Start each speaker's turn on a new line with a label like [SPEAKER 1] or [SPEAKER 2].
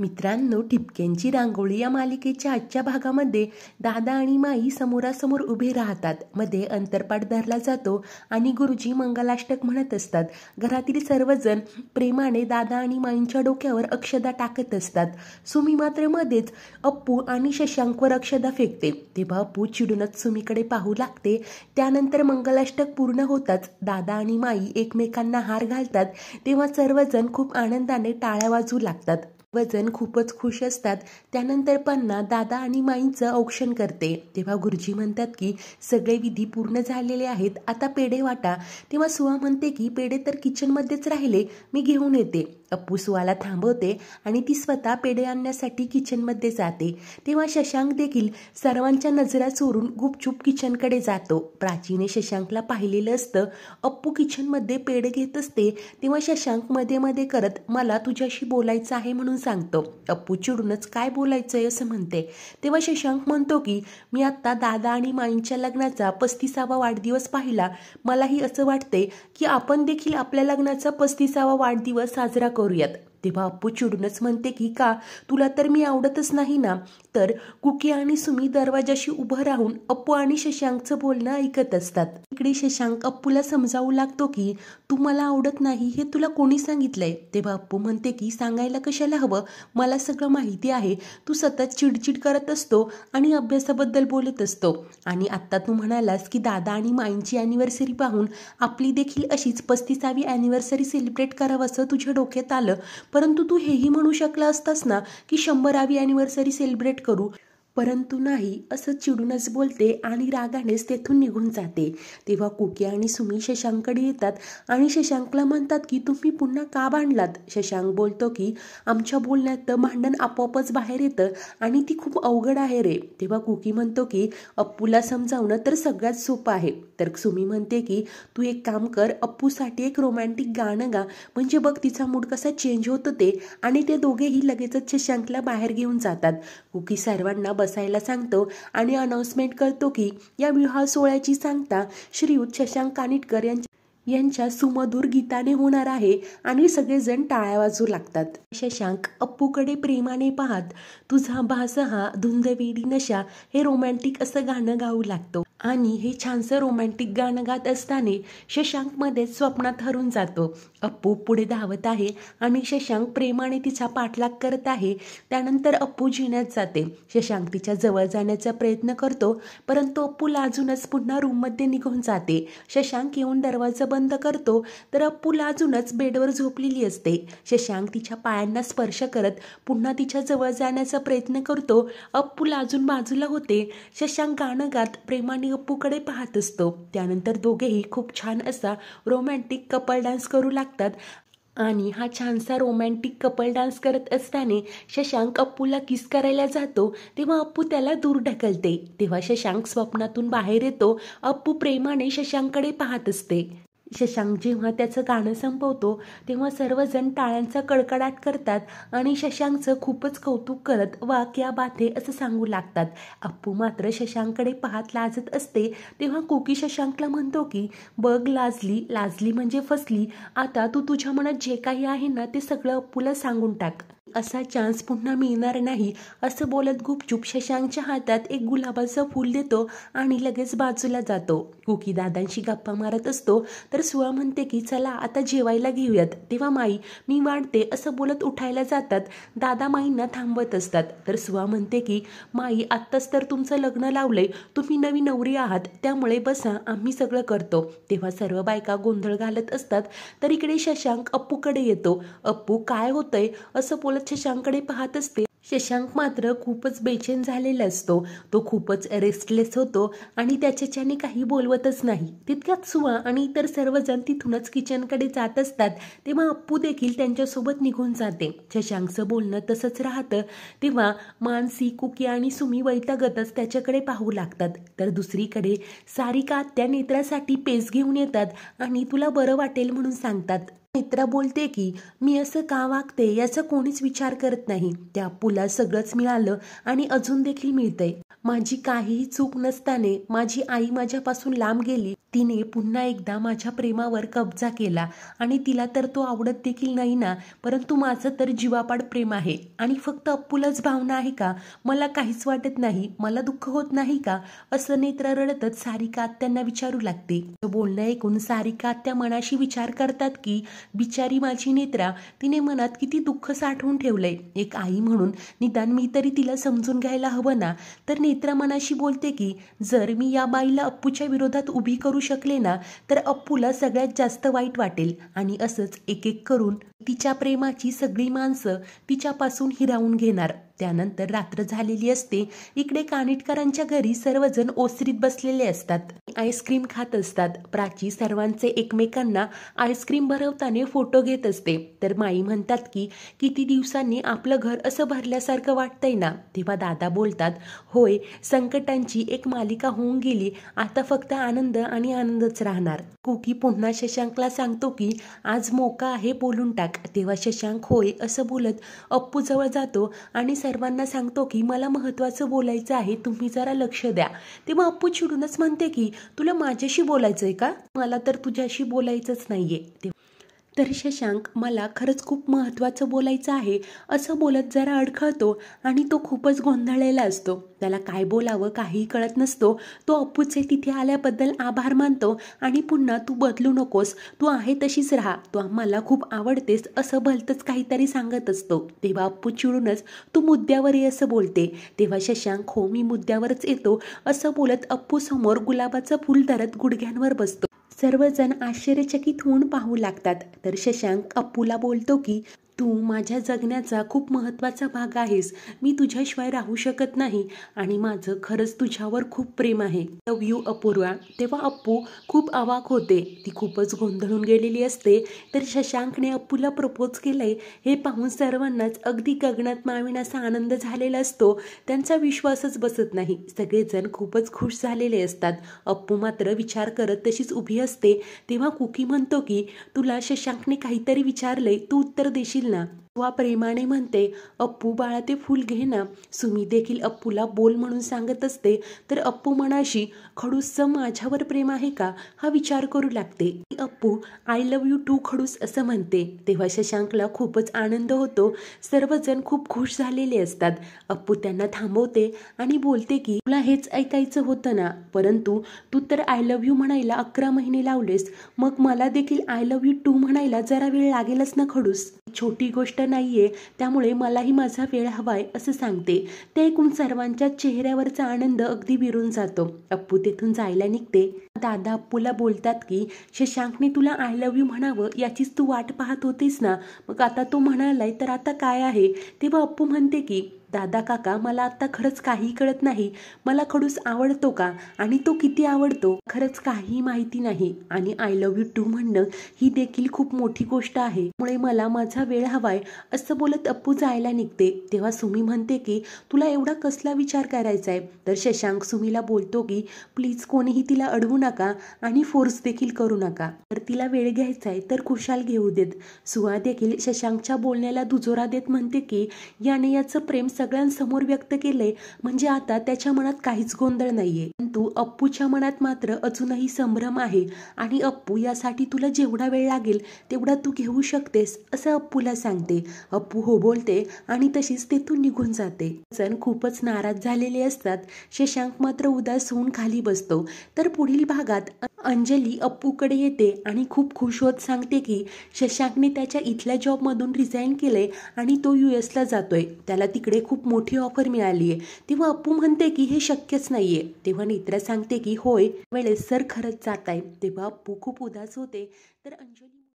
[SPEAKER 1] मित्रांनो ठिपक्यांची रांगोळी या मालिकेच्या आजच्या भागामध्ये दादा आणि माई समोरासमोर उभे राहतात मध्ये अंतरपाठ धरला जातो आणि गुरुजी मंगलाष्टक म्हणत असतात घरातील सर्वजण प्रेमाने दादा आणि माईंच्या डोक्यावर अक्षदा टाकत असतात सुमी मात्र मध्येच अप्पू आणि शशांकवर अक्षदा फेकते तेव्हा अप्पू चिडूनच सुमीकडे पाहू लागते त्यानंतर मंगलाष्टक पूर्ण होताच दादा आणि माई एकमेकांना हार घालतात तेव्हा सर्वजण खूप आनंदाने टाळ्या वाजू लागतात वजन खूपच खुश असतात त्यानंतर पन्ना दादा आणि माईचं औक्षण करते तेव्हा गुरुजी म्हणतात की सगळे विधी पूर्ण झालेले आहेत आता पेढे वाटा तेव्हा सुवा म्हणते की पेढे तर किचनमध्येच राहिले मी घेऊन येते अप्पू सुवाला थांबवते आणि ती स्वतः पेढे आणण्यासाठी किचनमध्ये जाते तेव्हा शशांक देखील सर्वांच्या नजरा चोरून गुपचूप किचनकडे जातो प्राचीने शशांकला पाहिलेलं असतं अप्पू किचनमध्ये पेढे घेत असते तेव्हा शशांक मध्ये मध्ये करत मला तुझ्याशी बोलायचं आहे म्हणून सांगतो अप्पू चिडूनच काय बोलायचंय असं म्हणते तेव्हा शशांक म्हणतो की मी आत्ता दादा आणि माईंच्या लग्नाचा पस्तीसावा वाढदिवस पाहिला मलाही असं वाटते की आपण देखील आपल्या लग्नाचा पस्तीसावा वाढदिवस साजरा करूयात तेव्हा अप्पू चिडूनच म्हणते की का तुला तर मी आवडतच नाही ना तर कुकी आणि सुमी दरवाजाशी उभं राहून अप्पू आणि शशांकचं बोलणं ऐकत असतात इकडे शशांक अप्पूला समजावू लागतो की तू मला आवडत नाही हे तुला कोणी सांगितलंय तेव्हा अप्पू म्हणते की सांगायला कशाला हवं मला सगळं माहिती आहे तू सतत चिडचिड करत असतो आणि अभ्यासाबद्दल बोलत असतो आणि आत्ता तू म्हणालास की दादा आणि माईंची ॲनिव्हर्सरी पाहून आपली देखील अशीच पस्तीसावी ॲनिव्हर्सरी सेलिब्रेट करावं असं तुझ्या डोक्यात आलं परंतु तू हेही म्हणू शकला असतास ना की शंभरावी अॅनिव्हर्सरी सेलिब्रेट करू परंतु नाही असं चिडूनच बोलते आणि रागानेच तेथून निघून जाते तेव्हा कुकी आणि सुमी शशांकडे येतात आणि शशांकला म्हणतात की तुम्ही पुन्हा का भांडलात शशांक बोलतो की आमच्या बोलण्यात भांडण आपोआपच बाहेर येतं आणि ती खूप अवघड आहे रे तेव्हा कुकी म्हणतो की अप्पूला समजावणं तर सगळ्यात सोपं आहे तर सुमी म्हणते की तू एक काम कर अप्पूसाठी एक रोमॅन्टिक गाणं गा म्हणजे बघ तिचा मूड कसा चेंज होतो ते आणि ते दोघेही लगेचच शशांकला बाहेर घेऊन जातात कुकी सर्वांना बसायला सांगतो आणि अनाऊन्समेंट करतो की या विवाह सोहळ्याची सांगता श्रीयुत शशांक कानिटकर यांच्या यांच्या सुमधूर गीताने होणार आहे आणि सगळेजण टाळ्या वाजू लागतात शशांक अप्पूकडे प्रेमाने पाहत तुझा भास हा धुंदवेडी नशा हे रोमॅन्टिक असं गाणं गाऊ लागतो आणि हे छानसं रोमँटिक गाणं गात असताना शशांकमध्ये स्वप्नात हरून जातो अप्पू पुढे धावत आहे आणि शशांक प्रेमाने तिचा पाठलाग करत आहे त्यानंतर अप्पू जिण्यात जाते शशांक तिच्या जवळ जाण्याचा प्रयत्न करतो परंतु अप्पू लाजूनच पुन्हा रूममध्ये निघून जाते शशांक येऊन दरवाजा बंद करतो तर अप्पू लाजूनच बेडवर झोपलेली असते शशांक तिच्या पायांना स्पर्श करत पुन्हा तिच्या जवळ जाण्याचा प्रयत्न करतो अप्पू लाजून बाजूला होते शशांक गाणं गात प्रेमाने आणि अप्पूकडे पाहत असतो त्यानंतर दोघेही खूप छान असा रोमॅन्टिक कपल डान्स करू लागतात आणि हा छानसा रोमॅन्टिक कपल डान्स करत असताना शशांक अप्पूला किस करायला जातो तेव्हा अप्पू त्याला दूर ढकलते तेव्हा शशांक स्वप्नातून बाहेर येतो अप्पू प्रेमाने शशांककडे पाहत असते शशांक जेव्हा त्याचं गाणं संपवतो तेव्हा सर्वजण टाळ्यांचा कडकडाट करतात आणि शशांकचं खूपच कौतुक करत वा क्या बाथे असं सांगू लागतात अप्पू मात्र शशांककडे पाहत लाजत असते तेव्हा कुकी शशांकला म्हणतो की बघ लाजली लाजली म्हणजे फसली आता तू तु तुझ्या मनात जे काही आहे ना ते सगळं अप्पूला सांगून टाक असा चान्स पुन्हा मिळणार नाही असं बोलत गुपचूप शशांकच्या हातात एक गुलाबाचं फूल देतो आणि लगेच बाजूला जातो कुकी दादांशी गप्पा मारत असतो तर सुवा म्हणते की चला आता जेवायला घेऊयात तेव्हा माई मी वाढते असं बोलत उठायला जातात दादा माईंना थांबवत असतात तर सुवा म्हणते की माई आत्ताच तर तुमचं लग्न लावलंय तुम्ही नवी नवरी आहात त्यामुळे बसा आम्ही सगळं करतो तेव्हा सर्व बायका गोंधळ घालत असतात तर इकडे शशांक अप्पूकडे येतो अप्पू काय होतंय असं बोलत शशांकडे पाहत असते शशांक मात्र खूपच बेचैन झालेला असतो तो खूपच रेस्टलेस होतो आणि त्याच्याच्याने काही बोलवतच नाही तितक्यात सुवा आणि इतर सर्वजण तिथूनच किचनकडे जात असतात तेव्हा अप्पू देखील त्यांच्यासोबत निघून जाते शशांकचं बोलणं तसंच राहतं तेव्हा मानसी कुकी आणि सुमी वैतागतच त्याच्याकडे पाहू लागतात तर दुसरीकडे सारिका त्या नेत्रासाठी पेस घेऊन येतात आणि तुला बरं वाटेल म्हणून सांगतात मित्रा बोलते की मी असं का वागते याचा कोणीच विचार करत नाही त्या पुला सगळंच मिळालं आणि अजून देखील मिळतंय माझी काहीही चूक नसताने माझी आई माझ्यापासून लांब गेली तिने पुन्हा एकदा माझ्या प्रेमावर कब्जा केला आणि तिला तर तो आवडत देखील नाही ना परंतु माझं तर जीवापाड प्रेम आहे आणि फक्त अप्पूलच भावना आहे का मला काहीच वाटत नाही मला दुःख होत नाही का असं नेत्र रडतच सारिका आत्यांना विचारू लागते बोलणं ऐकून सारिका आत्या मनाशी विचार करतात की बिचारी माझी नेत्रा तिने मनात किती दुःख साठवून ठेवलंय एक आई म्हणून निदान मी तरी तिला समजून घ्यायला हवं ना तर नेत्रा मनाशी बोलते की जर मी या बाईला अप्पूच्या विरोधात उभी करू करू शकले ना तर अप्पूला सगळ्यात जास्त वाईट वाटेल आणि असंच एक एक करून तिच्या प्रेमाची सगळी माणसं तिच्यापासून हिरावून घेणार त्यानंतर रात्र झालेली असते इकडे कानिटकरांच्या घरी सर्वजण ओसरीत बसलेले असतात आईस्क्रीम खात असतात प्राची सर्वांचे एकमेकांना आईस्क्रीम भरवताना फोटो घेत असते तर माई म्हणतात की किती दिवसांनी आपलं घर असं भरल्यासारखं वाटतंय ना तेव्हा दादा बोलतात होय संकटांची एक मालिका होऊन गेली आता फक्त आनंद आणि आनंदच राहणार कुकी पुन्हा शशांकला सांगतो की आज मोका आहे बोलून टाक तेव्हा शशांक होय असं बोलत अप्पूजवळ जातो आणि सर्वांना सांगतो की मला महत्त्वाचं बोलायचं आहे तुम्ही जरा लक्ष द्या तेव्हा अप्पू चिडूनच म्हणते की तुला माझ्याशी बोलायचंय का मला तर तुझ्याशी बोलायचंच नाहीये आहे तर शशांक मला खरंच खूप महत्त्वाचं बोलायचं आहे असं बोलत जरा अडखळतो आणि तो खूपच गोंधळलेला असतो त्याला काय बोलावं काही कळत नसतो तो अप्पूचे तिथे आल्याबद्दल आभार मानतो आणि पुन्हा तू बदलू नकोस तू आहे तशीच राहा तू आम्हाला खूप आवडतेस असं भलतंच काहीतरी सांगत असतो तेव्हा अप्पू चिडूनच तू मुद्द्यावरही असं बोलते तेव्हा शशांक हो मी मुद्द्यावरच येतो असं बोलत अप्पूसमोर गुलाबाचं फूल धरत गुडघ्यांवर बसतो सर्वजण आश्चर्यचकित होऊन पाहू लागतात तर शशांक अप्पूला बोलतो की तू माझ्या जगण्याचा खूप महत्त्वाचा भाग आहेस मी तुझ्याशिवाय राहू शकत नाही आणि माझं खरंच तुझ्यावर खूप प्रेम आहे लव यू अपूर्वा तेव्हा अप्पू खूप आवाक होते ती खूपच गोंधळून गेलेली असते तर शशांकने अप्पूला प्रपोज केलंय हे पाहून सर्वांनाच अगदी गगनात माविण्याचा आनंद झालेला असतो त्यांचा विश्वासच बसत नाही सगळेजण खूपच खुश झालेले असतात अप्पू मात्र विचार करत तशीच उभी असते तेव्हा कुकी म्हणतो की तुला शशांकने काहीतरी विचारलंय तू उत्तर देशील ना तुवा प्रेमाने म्हणते अप्पू बाळा ते फूल घे ना सुमी देखील अप्पूला बोल म्हणून सांगत असते तर अप्पू मनाशी खडूस माझ्यावर प्रेम आहे का हा विचार करू लागते Appu I love you too खडूस असं म्हणते तेव्हा शशांकला खूपच आनंद होतो सर्वजण खूप खुश झालेले असतात अप्पू त्यांना थांबवते आणि बोलते की तुला हेच ऐकायचं होतं ना परंतु तू तर आय लव्ह यू म्हणायला अकरा महिने लावलेस मग मला देखील आय लव्ह यू टू म्हणायला जरा वेळ लागेलच ना खडूस छोटी गोष्ट नाही आहे त्यामुळे मलाही माझा वेळ हवा आहे असं सांगते ते ऐकून सर्वांच्या चेहऱ्यावरचा आनंद अगदी विरून जातो अप्पू तेथून जायला निघते दादा अप्पूला बोलतात की शशांकने तुला आय लव्ह यू म्हणावं याचीच तू वाट पाहत होतीस ना मग आता तो म्हणालाय तर आता काय आहे तेव्हा अप्पू म्हणते की दादा काका मला आता खरंच काही कळत नाही मला खडूस आवडतो का आणि तो किती आवडतो खरंच काही माहिती नाही आणि आय लव्ह यू टू म्हणणं ही देखील खूप मोठी गोष्ट आहे मुळे मला माझा वेळ हवाय असं बोलत अप्पू जायला निघते तेव्हा सुमी म्हणते की तुला एवढा कसला विचार करायचा आहे तर शशांक सुमीला बोलतो की प्लीज कोणीही तिला अडवू नका आणि फोर्स देखील करू नका तर तिला वेळ घ्यायचा आहे तर खुशाल घेऊ देत सुहा देखील शशांकच्या बोलण्याला दुजोरा देत म्हणते की याने याचं प्रेम सगळ्यांसमोर व्यक्त केले म्हणजे आता त्याच्या मनात काहीच गोंधळ नाहीये परंतु अप्पूच्या मनात मात्र अजूनही संभ्रम आहे आणि अप्पू यासाठी तुला जेवढा वेळ लागेल तेवढा तू घेऊ शकतेस असं अप्पूला सांगते अप्पू हो बोलते आणि तशीच तेथून निघून जाते सण खूपच नाराज झालेले असतात शशांक मात्र उदास होऊन खाली बसतो तर पुढील भागात अंजली अप्पूकडे येते आणि खूप खुश होत सांगते की शशांकने त्याच्या इथल्या जॉबमधून रिझाईन केले आणि तो यू एसला जातोय त्याला तिकडे खूप मोठी ऑफर मिळाली आहे तेव्हा अप्पू म्हणते की हे शक्यच नाही आहे तेव्हा नेत्रा सांगते की होय वेळेस सर खरंच जात आहे तेव्हा अप्पू खूप उदास होते तर अंजली